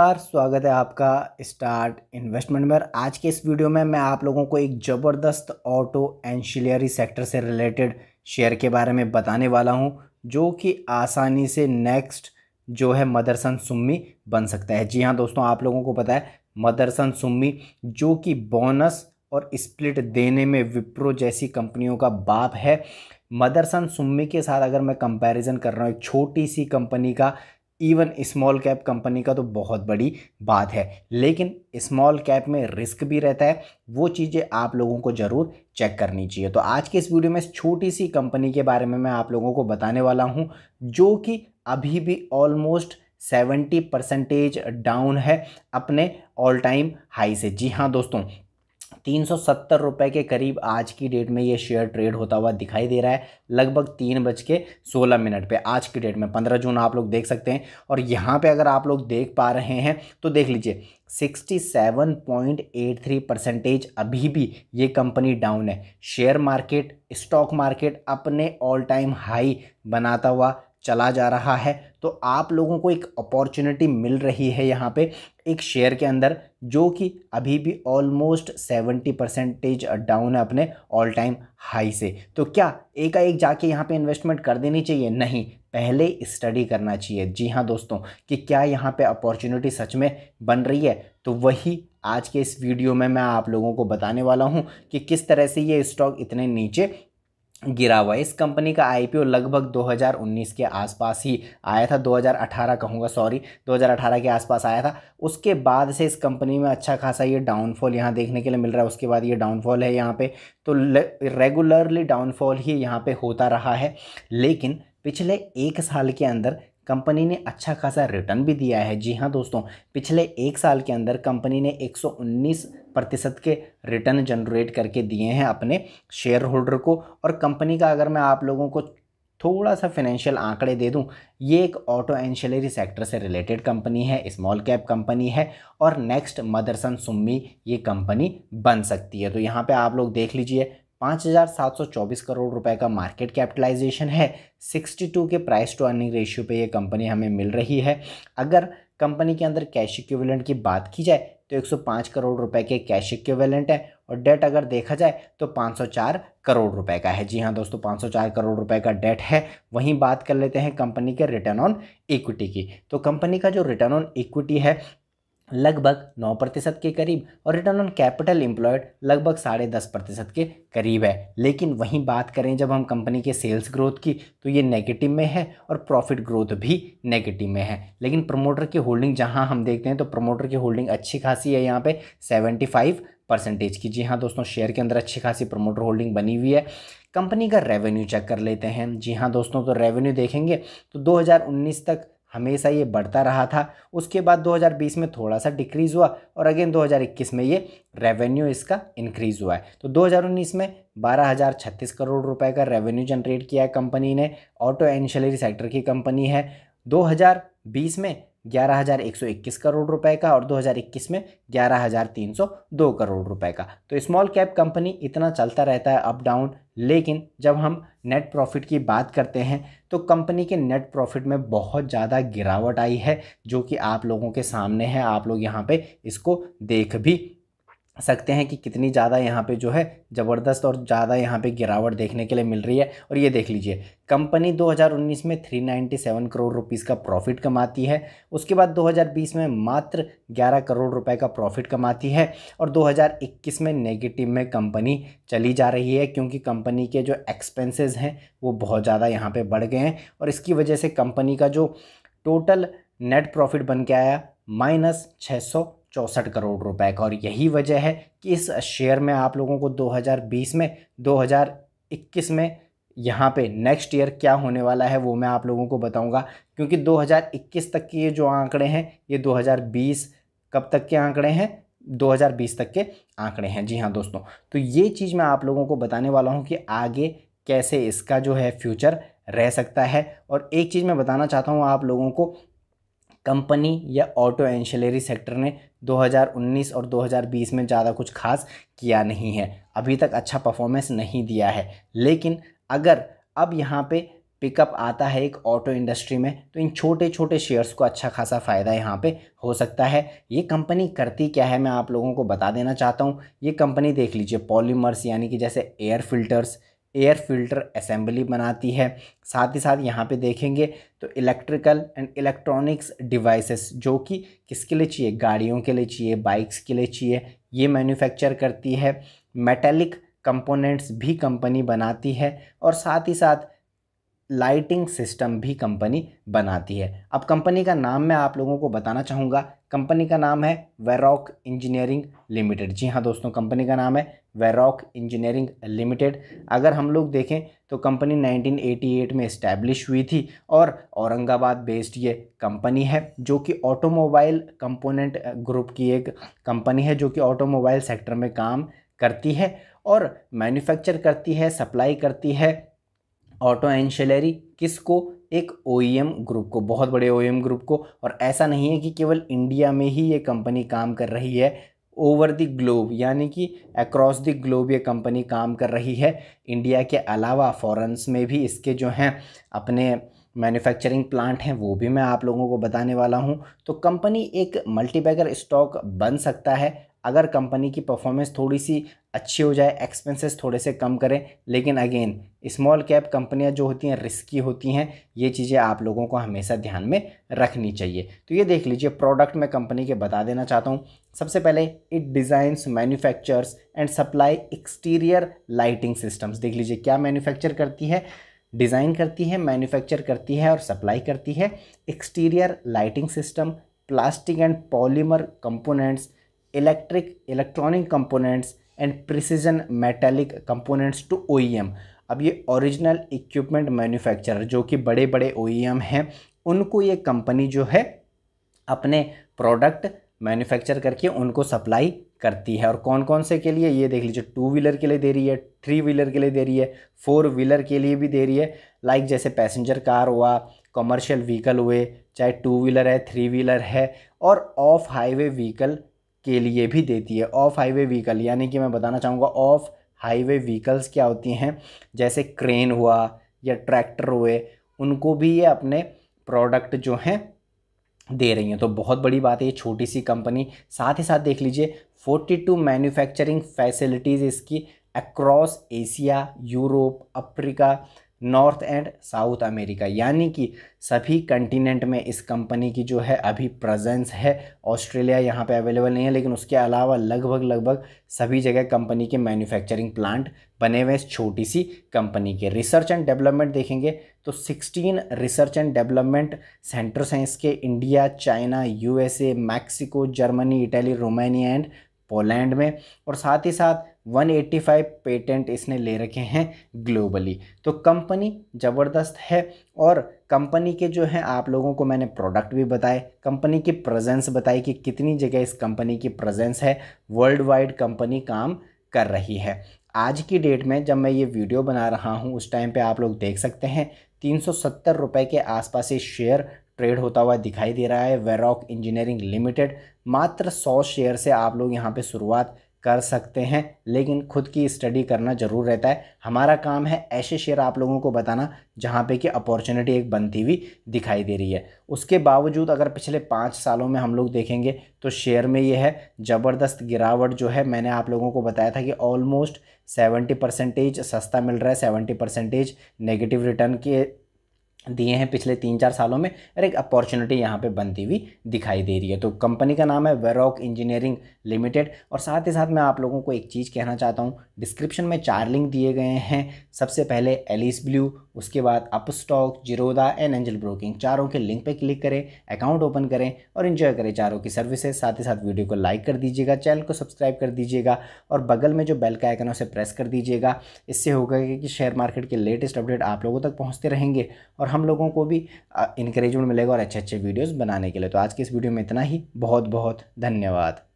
नमस्कार स्वागत है आपका स्टार्ट इन्वेस्टमेंट में आज के इस वीडियो में मैं आप लोगों को एक ज़बरदस्त ऑटो एंशिलियरी सेक्टर से रिलेटेड शेयर के बारे में बताने वाला हूं जो कि आसानी से नेक्स्ट जो है मदरसन सुम्मी बन सकता है जी हाँ दोस्तों आप लोगों को पता है मदरसन सुम्मी जो कि बोनस और स्प्लिट देने में विप्रो जैसी कंपनियों का बाप है मदरसन सुम्मी के साथ अगर मैं कंपैरिजन कर रहा हूँ एक छोटी सी कंपनी का इवन स्मॉल कैप कंपनी का तो बहुत बड़ी बात है लेकिन स्मॉल कैप में रिस्क भी रहता है वो चीज़ें आप लोगों को ज़रूर चेक करनी चाहिए तो आज के इस वीडियो में छोटी सी कंपनी के बारे में मैं आप लोगों को बताने वाला हूँ जो कि अभी भी ऑलमोस्ट सेवेंटी परसेंटेज डाउन है अपने ऑल टाइम हाई से जी हाँ दोस्तों तीन सौ सत्तर रुपये के करीब आज की डेट में ये शेयर ट्रेड होता हुआ दिखाई दे रहा है लगभग तीन बज के सोलह मिनट पे आज की डेट में पंद्रह जून आप लोग देख सकते हैं और यहाँ पे अगर आप लोग देख पा रहे हैं तो देख लीजिए 67.83 परसेंटेज अभी भी ये कंपनी डाउन है शेयर मार्केट स्टॉक मार्केट अपने ऑल टाइम हाई बनाता हुआ चला जा रहा है तो आप लोगों को एक अपॉर्चुनिटी मिल रही है यहाँ पे एक शेयर के अंदर जो कि अभी भी ऑलमोस्ट सेवेंटी परसेंटेज डाउन है अपने ऑल टाइम हाई से तो क्या एक एक जाके यहाँ पे इन्वेस्टमेंट कर देनी चाहिए नहीं पहले स्टडी करना चाहिए जी हाँ दोस्तों कि क्या यहाँ पे अपॉर्चुनिटी सच में बन रही है तो वही आज के इस वीडियो में मैं आप लोगों को बताने वाला हूँ कि किस तरह से ये स्टॉक इतने नीचे गिरा हुआ है इस कंपनी का आईपीओ लगभग 2019 के आसपास ही आया था 2018 कहूँगा सॉरी 2018 के आसपास आया था उसके बाद से इस कंपनी में अच्छा खासा ये डाउनफॉल यहाँ देखने के लिए मिल रहा है उसके बाद ये डाउनफॉल है यहाँ पे तो रेगुलरली डाउनफॉल ही यहाँ पे होता रहा है लेकिन पिछले एक साल के अंदर कंपनी ने अच्छा खासा रिटर्न भी दिया है जी हाँ दोस्तों पिछले एक साल के अंदर कंपनी ने एक प्रतिशत के रिटर्न जनरेट करके दिए हैं अपने शेयर होल्डर को और कंपनी का अगर मैं आप लोगों को थोड़ा सा फाइनेंशियल आंकड़े दे दूं ये एक ऑटो एंशलरी सेक्टर से रिलेटेड कंपनी है स्मॉल कैप कंपनी है और नेक्स्ट मदरसन सुम्मी ये कंपनी बन सकती है तो यहाँ पे आप लोग देख लीजिए 5,724 करोड़ रुपए का मार्केट कैपिटलाइजेशन है 62 के प्राइस टू अर्निंग रेशियो पे ये कंपनी हमें मिल रही है अगर कंपनी के अंदर कैश इक्विवलेंट की बात की जाए तो 105 करोड़ रुपए के कैश इक्विवेलेंट है और डेट अगर देखा जाए तो 504 करोड़ रुपए का है जी हाँ दोस्तों 504 करोड़ रुपए का डेट है वहीं बात कर लेते हैं कंपनी के रिटर्न ऑन इक्विटी की तो कंपनी का जो रिटर्न ऑन इक्विटी है लगभग नौ प्रतिशत के करीब और रिटर्न ऑन कैपिटल एम्प्लॉयड लगभग साढ़े दस प्रतिशत के करीब है लेकिन वहीं बात करें जब हम कंपनी के सेल्स ग्रोथ की तो ये नेगेटिव में है और प्रॉफिट ग्रोथ भी नेगेटिव में है लेकिन प्रमोटर की होल्डिंग जहां हम देखते हैं तो प्रमोटर की होल्डिंग अच्छी खासी है यहाँ पर सेवेंटी फाइव परसेंटेज की जी हाँ दोस्तों शेयर के अंदर अच्छी खासी प्रमोटर होल्डिंग बनी हुई है कंपनी का रेवेन्यू चेक कर लेते हैं जी हाँ दोस्तों तो रेवेन्यू देखेंगे तो 2019 तक हमेशा ये बढ़ता रहा था उसके बाद 2020 में थोड़ा सा डिक्रीज़ हुआ और अगेन 2021 में ये रेवेन्यू इसका इंक्रीज़ हुआ है तो 2019 में बारह हज़ार छत्तीस करोड़ रुपए का रेवेन्यू जनरेट किया है कंपनी ने ऑटो एंशलरी सेक्टर की कंपनी है 2020 में 11,121 करोड़ रुपए का और 2021 में 11,302 करोड़ रुपए का तो स्मॉल कैप कंपनी इतना चलता रहता है अप डाउन लेकिन जब हम नेट प्रॉफिट की बात करते हैं तो कंपनी के नेट प्रॉफिट में बहुत ज़्यादा गिरावट आई है जो कि आप लोगों के सामने है आप लोग यहाँ पे इसको देख भी सकते हैं कि कितनी ज़्यादा यहाँ पे जो है ज़बरदस्त और ज़्यादा यहाँ पे गिरावट देखने के लिए मिल रही है और ये देख लीजिए कंपनी 2019 में 397 करोड़ रुपीस का प्रॉफिट कमाती है उसके बाद 2020 में मात्र 11 करोड़ रुपए का प्रॉफिट कमाती है और 2021 में नेगेटिव में कंपनी चली जा रही है क्योंकि कंपनी के जो एक्सपेंसेज हैं वो बहुत ज़्यादा यहाँ पर बढ़ गए हैं और इसकी वजह से कंपनी का जो टोटल नेट प्रॉफिट बन के आया माइनस छः चौंसठ करोड़ रुपए का और यही वजह है कि इस शेयर में आप लोगों को 2020 में 2021 में यहाँ पे नेक्स्ट ईयर क्या होने वाला है वो मैं आप लोगों को बताऊंगा क्योंकि 2021 तक के ये जो आंकड़े हैं ये 2020 कब तक के आंकड़े हैं 2020 तक के आंकड़े हैं जी हाँ दोस्तों तो ये चीज़ मैं आप लोगों को बताने वाला हूँ कि आगे कैसे इसका जो है फ्यूचर रह सकता है और एक चीज़ मैं बताना चाहता हूँ आप लोगों को कंपनी या ऑटो एंशलरी सेक्टर ने 2019 और 2020 में ज़्यादा कुछ खास किया नहीं है अभी तक अच्छा परफॉर्मेंस नहीं दिया है लेकिन अगर अब यहाँ पे पिकअप आता है एक ऑटो इंडस्ट्री में तो इन छोटे छोटे शेयर्स को अच्छा खासा फ़ायदा यहाँ पे हो सकता है ये कंपनी करती क्या है मैं आप लोगों को बता देना चाहता हूँ ये कंपनी देख लीजिए पॉलीमर्स यानी कि जैसे air filters air filter assembly बनाती है साथ ही साथ यहाँ पे देखेंगे तो इलेक्ट्रिकल एंड इलेक्ट्रॉनिक्स डिवाइसेस जो कि किसके लिए चाहिए गाड़ियों के लिए चाहिए बाइक्स के लिए चाहिए ये मैन्युफैक्चर करती है मेटेलिक कंपोनेंट्स भी कंपनी बनाती है और साथ ही साथ लाइटिंग सिस्टम भी कंपनी बनाती है अब कंपनी का नाम मैं आप लोगों को बताना चाहूँगा कंपनी का नाम है वेरॉक इंजीनियरिंग लिमिटेड जी हाँ दोस्तों कंपनी का नाम है वेरॉक इंजीनियरिंग लिमिटेड अगर हम लोग देखें तो कंपनी 1988 में इस्टेब्लिश हुई थी और औरंगाबाद बेस्ड ये कंपनी है जो कि ऑटोमोबाइल कंपोनेंट ग्रुप की एक कंपनी है जो कि ऑटोमोबाइल सेक्टर में काम करती है और मैन्युफैक्चर करती है सप्लाई करती है ऑटो किस किसको एक ओ ग्रुप e को बहुत बड़े ओ ग्रुप e को और ऐसा नहीं है कि केवल इंडिया में ही ये कंपनी काम कर रही है ओवर द ग्लोब यानी कि अक्रॉस द ग्लोब ये कंपनी काम कर रही है इंडिया के अलावा फॉरेंस में भी इसके जो हैं अपने मैन्युफैक्चरिंग प्लांट हैं वो भी मैं आप लोगों को बताने वाला हूं तो कंपनी एक मल्टीपैगर स्टॉक बन सकता है अगर कंपनी की परफॉर्मेंस थोड़ी सी अच्छी हो जाए एक्सपेंसेस थोड़े से कम करें लेकिन अगेन स्मॉल कैप कंपनियां जो होती हैं रिस्की होती हैं ये चीज़ें आप लोगों को हमेशा ध्यान में रखनी चाहिए तो ये देख लीजिए प्रोडक्ट मैं कंपनी के बता देना चाहता हूँ सबसे पहले it designs manufactures and supply exterior lighting systems देख लीजिए क्या मैन्युफैक्चर करती है डिज़ाइन करती है मैन्युफैक्चर करती है और सप्लाई करती है exterior lighting system plastic and polymer components electric electronic components and precision metallic components to OEM अब ये ओरिजिनल इक्विपमेंट मैन्युफैक्चरर जो कि बड़े बड़े OEM हैं उनको ये कंपनी जो है अपने प्रोडक्ट मैन्युफैक्चर करके उनको सप्लाई करती है और कौन कौन से के लिए ये देख लीजिए टू व्हीलर के लिए दे रही है थ्री व्हीलर के लिए दे रही है फोर व्हीलर के लिए भी दे रही है लाइक जैसे पैसेंजर कार हुआ कमर्शियल व्हीकल हुए चाहे टू व्हीलर है थ्री व्हीलर है और ऑफ हाईवे व्हीकल के लिए भी देती है ऑफ हाईवे व्हीकल यानी कि मैं बताना चाहूँगा ऑफ हाईवे व्हीकल्स क्या होती हैं जैसे क्रेन हुआ या ट्रैक्टर हुए उनको भी ये अपने प्रोडक्ट जो हैं दे रही हैं तो बहुत बड़ी बात है ये छोटी सी कंपनी साथ ही साथ देख लीजिए 42 मैन्युफैक्चरिंग फैसिलिटीज़ इसकी across Asia Europe Africa North and South America यानी कि सभी कंटिनेंट में इस कंपनी की जो है अभी प्रेजेंस है ऑस्ट्रेलिया यहाँ पे अवेलेबल नहीं है लेकिन उसके अलावा लगभग लगभग सभी जगह कंपनी के मैन्युफैक्चरिंग प्लांट बने हुए इस छोटी सी कंपनी के रिसर्च एंड डेवलपमेंट देखेंगे तो 16 रिसर्च एंड डेवलपमेंट सेंटर्स हैं इसके India China USA Mexico Germany Italy Romania and Poland में और साथ ही साथ 185 पेटेंट इसने ले रखे हैं ग्लोबली तो कंपनी ज़बरदस्त है और कंपनी के जो हैं आप लोगों को मैंने प्रोडक्ट भी बताए कंपनी की प्रेजेंस बताई कि कितनी जगह इस कंपनी की प्रेजेंस है वर्ल्ड वाइड कंपनी काम कर रही है आज की डेट में जब मैं ये वीडियो बना रहा हूँ उस टाइम पे आप लोग देख सकते हैं तीन सौ सत्तर रुपये के आसपास ये शेयर ट्रेड होता हुआ दिखाई दे रहा है वेरॉक इंजीनियरिंग लिमिटेड मात्र सौ शेयर से आप लोग यहाँ पे शुरुआत कर सकते हैं लेकिन खुद की स्टडी करना ज़रूर रहता है हमारा काम है ऐसे शेयर आप लोगों को बताना जहाँ पे कि अपॉर्चुनिटी एक बनती हुई दिखाई दे रही है उसके बावजूद अगर पिछले पाँच सालों में हम लोग देखेंगे तो शेयर में ये है ज़बरदस्त गिरावट जो है मैंने आप लोगों को बताया था कि ऑलमोस्ट सेवेंटी परसेंटेज सस्ता मिल रहा है सेवेंटी परसेंटेज नेगेटिव रिटर्न के दिए हैं पिछले तीन चार सालों में और एक अपॉर्चुनिटी यहाँ पे बनती हुई दिखाई दे रही है तो कंपनी का नाम है वेरॉक इंजीनियरिंग लिमिटेड और साथ ही साथ मैं आप लोगों को एक चीज़ कहना चाहता हूँ डिस्क्रिप्शन में चार लिंक दिए गए हैं सबसे पहले एलिस ब्लू उसके बाद Upstox Zerodha and Angel Broking चारों के लिंक पर क्लिक करें अकाउंट ओपन करें और इन्जॉय करें चारों की सर्विसेज साथ ही साथ वीडियो को लाइक कर दीजिएगा चैनल को सब्सक्राइब कर दीजिएगा और बगल में जो बेल का आइकन है उसे प्रेस कर दीजिएगा इससे होगा कि शेयर मार्केट के लेटेस्ट अपडेट आप लोगों तक पहुँचते रहेंगे और हम लोगों को भी इंकरेजमेंट मिलेगा और अच्छे अच्छे वीडियोज़ बनाने के लिए तो आज के इस वीडियो में इतना ही बहुत बहुत धन्यवाद